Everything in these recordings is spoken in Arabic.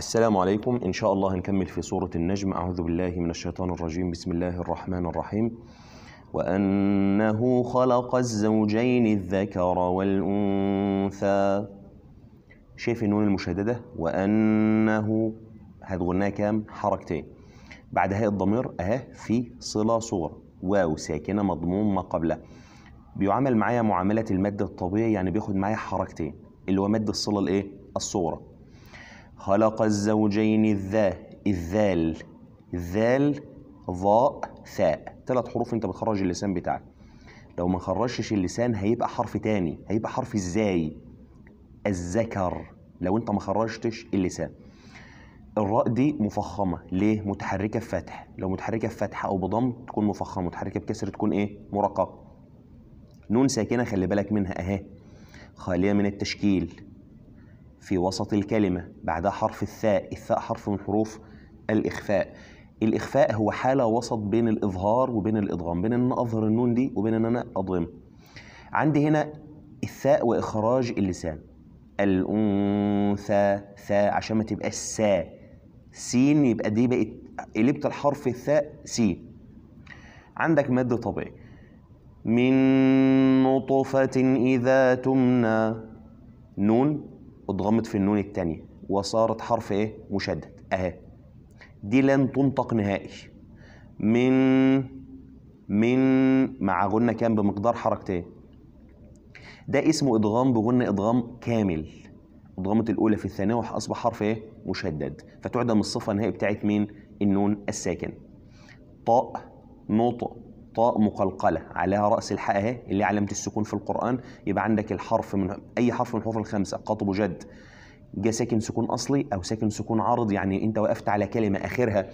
السلام عليكم إن شاء الله هنكمل في سورة النجم أعوذ بالله من الشيطان الرجيم بسم الله الرحمن الرحيم وأنه خلق الزوجين الذكر والأنثى شايف النون المشددة وأنه قلناه كام حركتين بعدها الضمير أهي في صلة صغرى واو ساكنة مضموم ما قبلها بيعامل معايا معاملة المادة الطبيعي يعني بياخد معايا حركتين اللي هو مادة الصلة الإيه الصغرى خلق الزوجين الذا الذال الذال ظاء ثاء ثلاث حروف انت بتخرج اللسان بتاعك لو ما خرجتش اللسان هيبقى حرف تاني هيبقى حرف ازاي الذكر لو انت ما خرجتش اللسان الراء دي مفخمه ليه متحركه بفتح لو متحركه بفتح او بضم تكون مفخمه متحركه بكسر تكون ايه مرققه نون ساكنه خلي بالك منها اهي خاليه من التشكيل في وسط الكلمة بعدها حرف الثاء الثاء حرف من حروف الإخفاء الإخفاء هو حالة وسط بين الإظهار وبين الإضغام بين أن أظهر النون دي وبين أن أنا أضغم عندي هنا الثاء وإخراج اللسان الأنثى ثاء عشان ما تبقاش سا سين يبقى دي بقت قلبت الحرف الثاء سين عندك مد طبيعي من نطفة إذا تمنى نون اتضمت في النون الثانيه وصارت حرف ايه مشدد اهي دي لن تنطق نهائي من من مع غنة كام بمقدار حركتين ده اسمه ادغام بغنة ادغام كامل ادغمت الاولى في الثانيه واصبح حرف ايه مشدد فتعدم الصفه النهائي بتاعت مين النون الساكن طاء نطق طاء مقلقلة عليها رأس الحاء اهي اللي هي علامة السكون في القرآن يبقى عندك الحرف من أي حرف من الحروف الخمسة قطب جد جا ساكن سكون أصلي أو ساكن سكون عارض يعني أنت وقفت على كلمة آخرها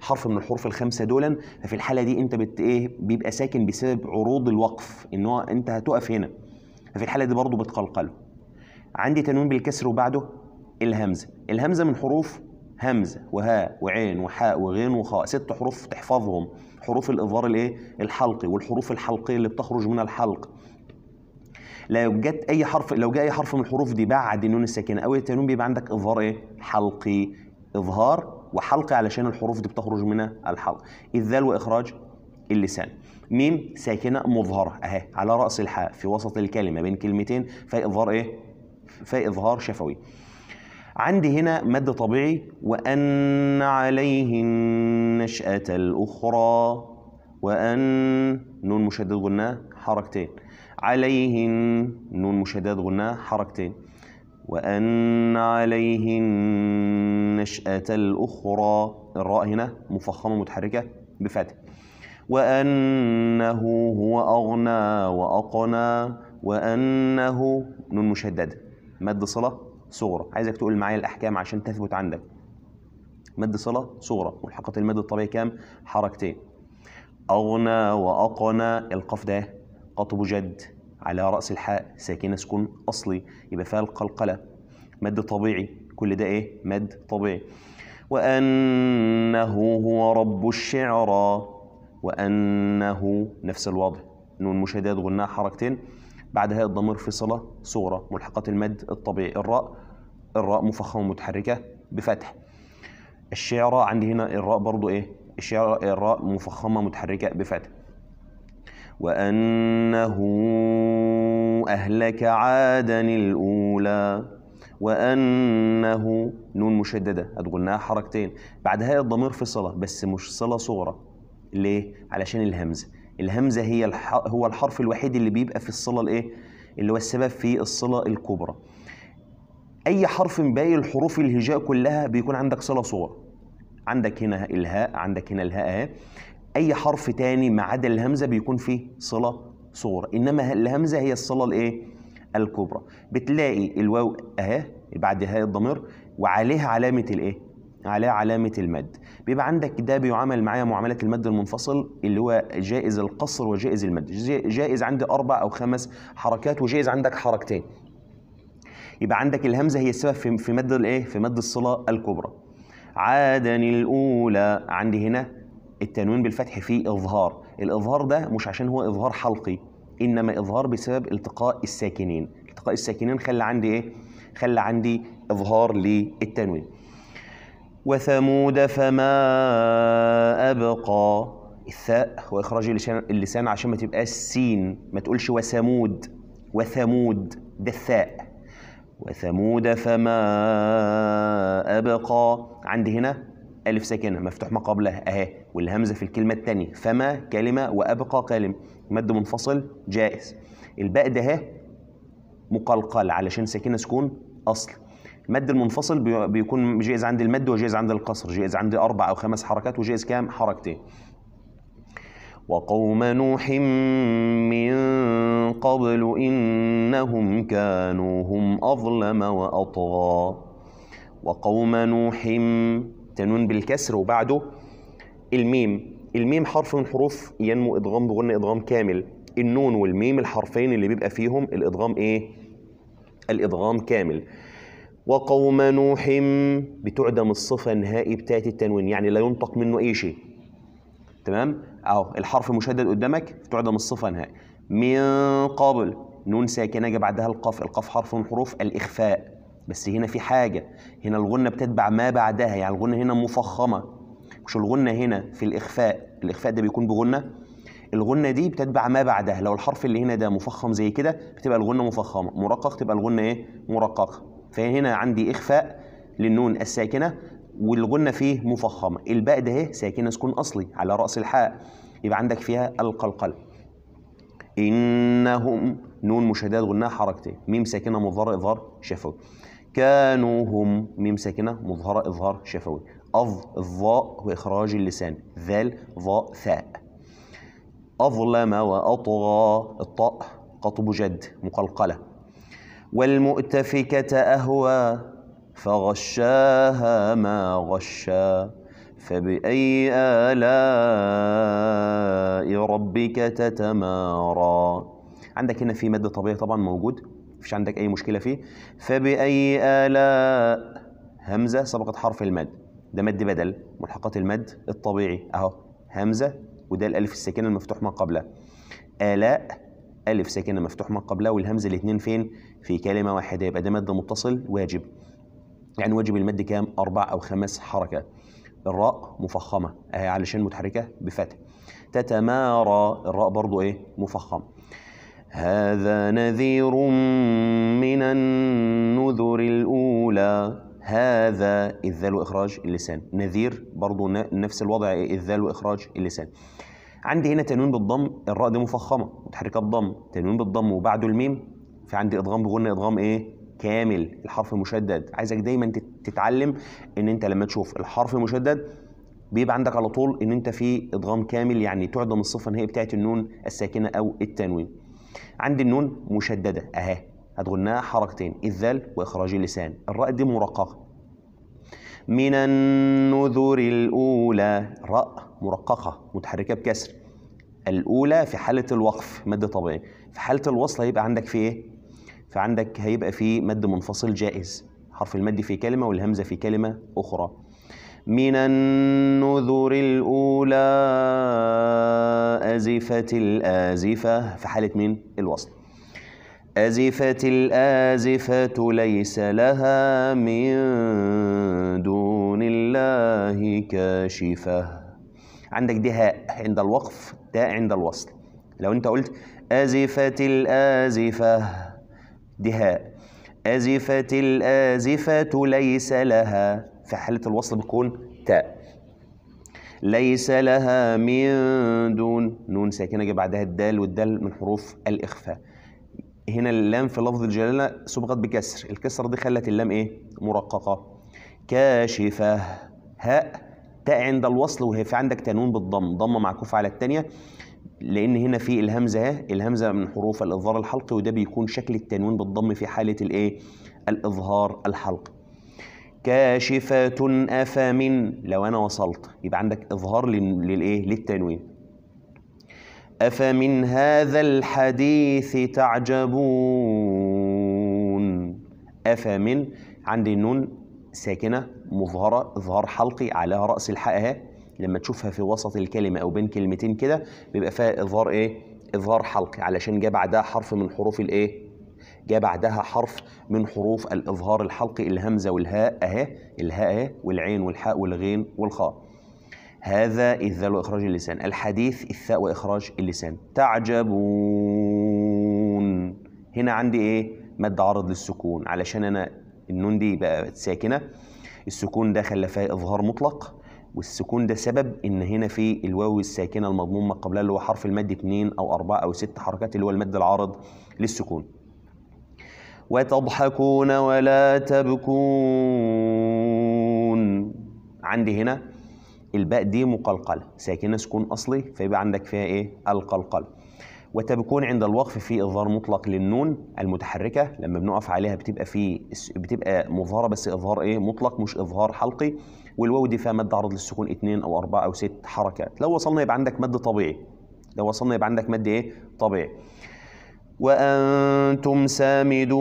حرف من الحروف الخمسة دولا ففي الحالة دي أنت بت إيه بيبقى ساكن بسبب عروض الوقف إن هو أنت هتقف هنا ففي الحالة دي برضه بتقلقله عندي تنوين بالكسر وبعده الهمزة الهمزة من حروف همزه وهاء وعين وحاء وغين وخاء ست حروف تحفظهم حروف الاظهار الايه الحلقي والحروف الحلقيه اللي بتخرج من الحلق لو جت اي حرف لو جاء اي حرف من الحروف دي بعد النون الساكنه او التنوين بيبقى عندك اظهار ايه حلقي اظهار وحلقي علشان الحروف دي بتخرج من الحلق الذال واخراج اللسان ميم ساكنه مظهره اهي على راس الحاء في وسط الكلمه بين كلمتين فاظهار ايه فاظهار شفوي عندي هنا مادة طبيعي وأن عليه النشأة الأخرى وأن نون مشدد غناء حركتين عليهن نون مشدد غناء حركتين وأن عليه النشأة الأخرى الراء هنا مفخمة متحركة بفتح وأنه هو أغنى وأقنى وأنه نون مشددة مادة صلة صغرى عايزك تقول معايا الأحكام عشان تثبت عندك مد صلة صغرى ملحقة المد الطبيعي كام حركتين أغنى وأقنى القاف ده قطب جد على رأس الحاء ساكنة سكون أصلي يبقى فيها القلقلة مد طبيعي كل ده إيه مد طبيعي وأنه هو رب الشعرى وأنه نفس الوضع نون مشدد غناء حركتين بعد هذا الضمير في صلة صغرى ملحقات المد الطبيعي الراء الراء مفخمة متحركة بفتح الشعراء عندي هنا الراء برضو ايه الشعراء الراء مفخمة متحركة بفتح وأنه أهلك عادا الأولى وأنه نون مشددة هتقولناها حركتين بعدها الضمير في صلة بس مش صلة صغرى ليه؟ علشان الهمزة الهمزه هي الح... هو الحرف الوحيد اللي بيبقى في الصله الايه اللي هو السبب في الصله الكبرى اي حرف من باقي الحروف الهجاء كلها بيكون عندك صله صغرى عندك هنا الهاء عندك هنا الهاء آه. اي حرف تاني ما عدا الهمزه بيكون فيه صله صغرى انما الهمزه هي الصله الايه الكبرى بتلاقي الواو اهي بعد هاء الضمير وعليها علامه الايه عليها علامه المد بيبقى عندك ده بيعامل معايا معامله المد المنفصل اللي هو جائز القصر وجائز المد جائز عندي اربع او خمس حركات وجائز عندك حركتين يبقى عندك الهمزه هي السبب في في مد الايه في مد الصله الكبرى عادا الاولى عندي هنا التنوين بالفتح فيه اظهار الاظهار ده مش عشان هو اظهار حلقي انما اظهار بسبب التقاء الساكنين التقاء الساكنين خلى عندي ايه خلى عندي اظهار للتنوين وثمود فما أبقى الثاء هو إخراج اللسان عشان ما تبقاش سين ما تقولش وثمود وثمود ده الثاء وثمود فما أبقى عندي هنا ألف ساكنة مفتوح ما قبلها أهي والهمزة في الكلمة الثانية فما كلمة وأبقى كلمة مد منفصل جائز الباء ده مقلقل علشان ساكنة سكون أصل المد المنفصل بيكون جائز عند المد وجائز عند القصر جائز عند اربع او خمس حركات وجائز كام حركتين وقوم نوح من قبل انهم كانوا هم اظلم واطغى وقوم نوح تنون بالكسر وبعده الميم الميم حرف من حروف ينمو ادغام بغن ادغام كامل النون والميم الحرفين اللي بيبقى فيهم الادغام ايه الادغام كامل وقوم نوح بتعدم الصفة النهائي بتاعت التنوين يعني لا ينطق منه أي شيء تمام أهو الحرف مشدد قدامك بتعدم الصفة النهائي من قبل نون ساكنة جا بعدها القاف القاف حرف من حروف الإخفاء بس هنا في حاجة هنا الغنة بتتبع ما بعدها يعني الغنة هنا مفخمة مش الغنة هنا في الإخفاء الإخفاء ده بيكون بغنة الغنة دي بتتبع ما بعدها لو الحرف اللي هنا ده مفخم زي كده بتبقى الغنة مفخمة مرقق تبقى الغنة إيه مرققة فهنا عندي إخفاء للنون الساكنة والغنة فيه مفخمة الباء ده اهي ساكنة سكون أصلي على رأس الحاء يبقى عندك فيها القلقلة إنهم نون مشهدات غناها حركتين ميم ساكنة مظهرة إظهار شفوي كانوا هم ميم ساكنة مظهرة إظهار شفوي أظ الظاء وإخراج اللسان ذال ظاء ثاء أظلم وأطغى الطاء قطب جد مقلقلة والمؤتفكة أهوى فغشاها ما غشى فبأي آلاء ربك تتمارى عندك هنا في مادة طبيعية طبعا موجود فيش عندك أي مشكلة فيه فبأي آلاء همزة سبقت حرف المد ده مد بدل ملحقات المد الطبيعي أهو همزة وده الألف الساكنة المفتوح ما قبله آلاء ألف ساكنة مفتوح ما قبلها والهمزة الاثنين فين؟ في كلمة واحدة يبقى ده مد متصل واجب يعني واجب المد كام؟ أربع أو خمس حركات الراء مفخمة أهي علشان متحركة بفتح تتمارى الراء برضو إيه؟ مفخمة هذا نذير من النذر الأولى هذا الذال وإخراج اللسان نذير برضو نفس الوضع الذال وإخراج اللسان عندي هنا تنوين بالضم الراء دي مفخمه متحركه بضم تنوين بالضم وبعده الميم في عندي ادغام بغنى ادغام ايه كامل الحرف مشدد عايزك دايما تتعلم ان انت لما تشوف الحرف مشدد بيبقى عندك على طول ان انت في ادغام كامل يعني تعدم الصفه النهائيه بتاعه النون الساكنه او التنوين عندي النون مشدده اهي هتغنها حركتين الذال واخراج اللسان الراء دي مرققه من النذر الأولى راء مرققة متحركة بكسر الأولى في حالة الوقف مد طبيعي في حالة الوصل هيبقى عندك في إيه؟ فعندك هيبقى في مد منفصل جائز حرف المد في كلمة والهمزة في كلمة أخرى من النذر الأولى أزفت الآزفة في حالة مين؟ الوصل أزفت الآزفة ليس لها من دون الله كاشفة عندك دهاء عند الوقف تاء عند الوصل لو أنت قلت أزفت الآزفة دهاء أزفت الآزفة ليس لها في حالة الوصل بتكون تاء ليس لها من دون نون ساكنة بعدها الدال والدال من حروف الإخفاء هنا اللام في لفظ الجلاله صبغت بكسر الكسر دي خلت اللام ايه مرققه كاشفه هاء تاء عند الوصل وهي في عندك تنوين بالضم ضمه معكوف على الثانيه لان هنا في الهمزه ها الهمزه من حروف الاظهار الحلقي وده بيكون شكل التنوين بالضم في حاله الايه الاظهار الحلقي كاشفه افمن لو انا وصلت يبقى عندك اظهار للايه للتنوين أفمن هذا الحديث تعجبون أفمن عندي نون ساكنة مظهرة إظهار حلقي على رأس الحاء لما تشوفها في وسط الكلمة أو بين كلمتين كده بيبقى فيها إظهار إيه؟ إظهار حلقي علشان جاء بعدها حرف من حروف الإيه؟ جاء بعدها حرف من حروف الإظهار الحلقي الهمزة والهاء أهي الهاء أهي والعين والحاء والغين والخاء هذا الذال وإخراج اللسان الحديث الثاء وإخراج اللسان تعجبون هنا عندي إيه مد عرض للسكون علشان أنا النون دي بقى ساكنة السكون ده خلى فيها إظهار مطلق والسكون ده سبب ان هنا في الواو الساكنه المضمومه قبلها اللي هو حرف المد اثنين او اربعه او ست حركات اللي هو المد العارض للسكون. وتضحكون ولا تبكون. عندي هنا الباء دي مقلقله ساكنه سكون اصلي فيبقى عندك فيها ايه القلقل وتبكون عند الوقف في اظهار مطلق للنون المتحركه لما بنقف عليها بتبقى في بتبقى مظهره بس اظهار ايه مطلق مش اظهار حلقي والواو دي فيها مد عرض للسكون اثنين او اربعه او ست حركات لو وصلنا يبقى عندك مد طبيعي لو وصلنا يبقى عندك مد ايه طبيعي وانتم سامدون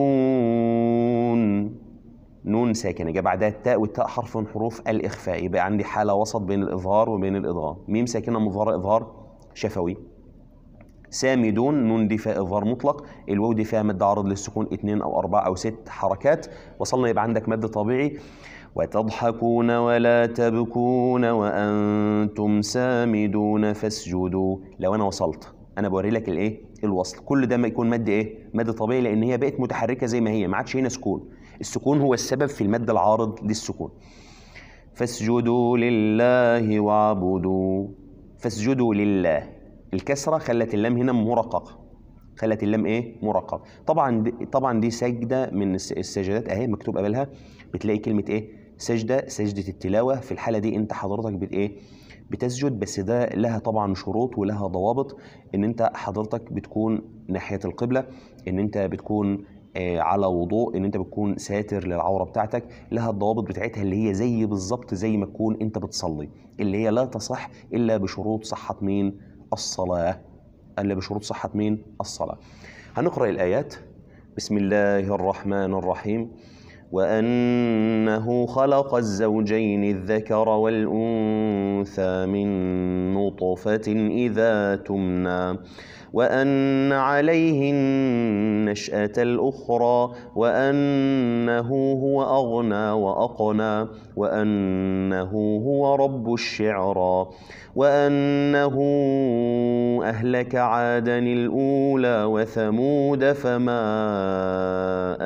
نون ساكنه جاء بعدها التاء والتاء حرف من حروف الاخفاء يبقى عندي حاله وسط بين الاظهار وبين الادغام ميم ساكنه مظهره اظهار شفوي سامدون نون دي فيها اظهار مطلق الواو دي فيها مد عارض للسكون اثنين او اربعه او ست حركات وصلنا يبقى عندك مد طبيعي وتضحكون ولا تبكون وانتم سامدون فاسجدوا لو انا وصلت انا بوري لك الايه الوصل كل ده ما يكون مد ايه مد طبيعي لان هي بقت متحركه زي ما هي ما عادش هنا سكون السكون هو السبب في المد العارض للسكون فاسجدوا لله واعبدوا فاسجدوا لله الكسرة خلت اللام هنا مرققة خلت اللام ايه مرققة طبعا دي طبعا دي سجدة من السجدات اهي مكتوب قبلها بتلاقي كلمة ايه سجدة سجدة التلاوة في الحالة دي انت حضرتك بت ايه بتسجد بس ده لها طبعا شروط ولها ضوابط ان انت حضرتك بتكون ناحية القبلة ان انت بتكون آه، على وضوء ان انت بتكون ساتر للعوره بتاعتك لها الضوابط بتاعتها اللي هي زي بالظبط زي ما تكون انت بتصلي اللي هي لا تصح الا بشروط صحه مين الصلاه الا بشروط صحه مين الصلاه هنقرا الايات بسم الله الرحمن الرحيم وأنه خلق الزوجين الذكر والأنثى من نطفة إذا تمنى وأن عليه النشأة الأخرى وأنه هو أغنى وأقنى وأنه هو رب الشعرى وأنه أهلك عادا الأولى وثمود فما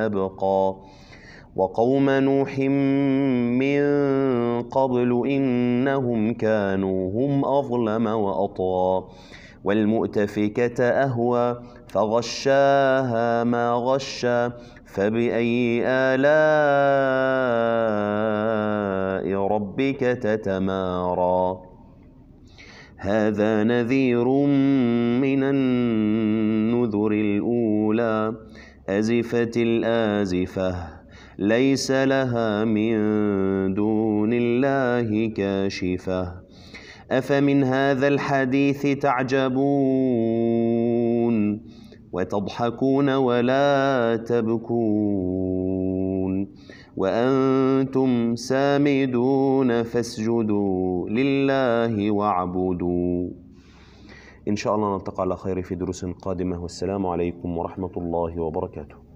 أبقى وقوم نوح من قبل إنهم كانوا هم أظلم وأطغى والمؤتفكة أهوى فغشاها ما غشى فبأي آلاء ربك تتمارى هذا نذير من النذر الأولى أزفت الآزفة ليس لها من دون الله كاشفة أفمن هذا الحديث تعجبون وتضحكون ولا تبكون وأنتم سامدون فاسجدوا لله واعبدوا إن شاء الله نلتقى على خير في دروس قادمة والسلام عليكم ورحمة الله وبركاته